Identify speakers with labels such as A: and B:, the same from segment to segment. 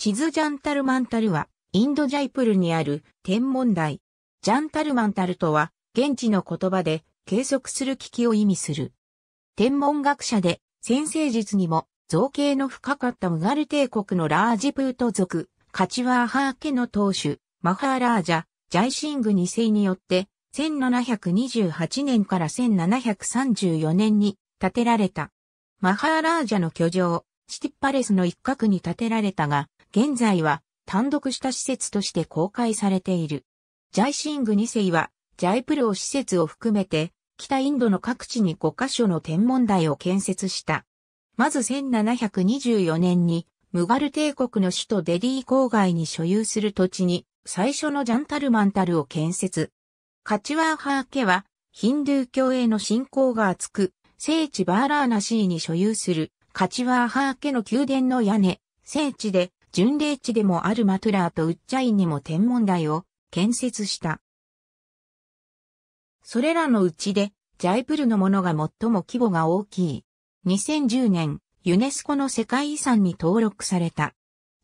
A: チズジャンタルマンタルは、インドジャイプルにある天文台。ジャンタルマンタルとは、現地の言葉で計測する機器を意味する。天文学者で、先生術にも造形の深かったムガル帝国のラージプート族、カチワーハー家の当主、マハーラージャ、ジャイシング2世によって、1728年から1734年に建てられた。マハーラージャの居城、シティパレスの一角に建てられたが、現在は単独した施設として公開されている。ジャイシング2世は、ジャイプロを施設を含めて、北インドの各地に5カ所の天文台を建設した。まず1724年に、ムガル帝国の首都デリー郊外に所有する土地に、最初のジャンタルマンタルを建設。カチワーハー家は、ヒンドゥー教への信仰が厚く、聖地バーラーナシーに所有する、カチワーハー家の宮殿の屋根、聖地で、巡礼地でもあるマトゥラーとウッチャインにも天文台を建設した。それらのうちで、ジャイプルのものが最も規模が大きい。2010年、ユネスコの世界遺産に登録された。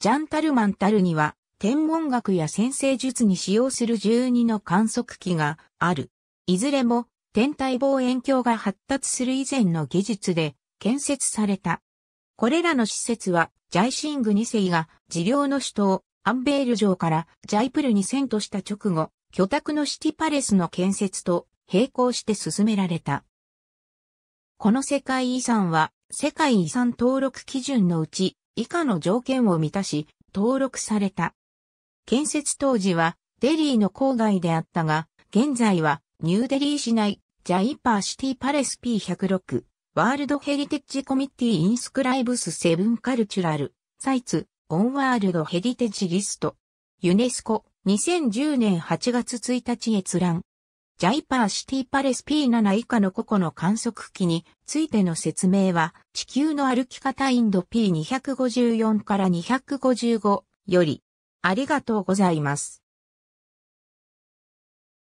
A: ジャンタルマンタルには、天文学や先生術に使用する12の観測機がある。いずれも、天体望遠鏡が発達する以前の技術で建設された。これらの施設はジャイシング2世が持領の首都アンベール城からジャイプルに遷都した直後、居宅のシティパレスの建設と並行して進められた。この世界遺産は世界遺産登録基準のうち以下の条件を満たし登録された。建設当時はデリーの郊外であったが、現在はニューデリー市内ジャイパーシティパレス P106 ワールドヘリテッジコミッティインスクライブスセブンカルチュラル、サイツ、オンワールドヘリテッジリスト。ユネスコ、2010年8月1日閲覧。ジャイパーシティパレス P7 以下の個々の観測機についての説明は、地球の歩き方インド P254 から255より、ありがとうございます。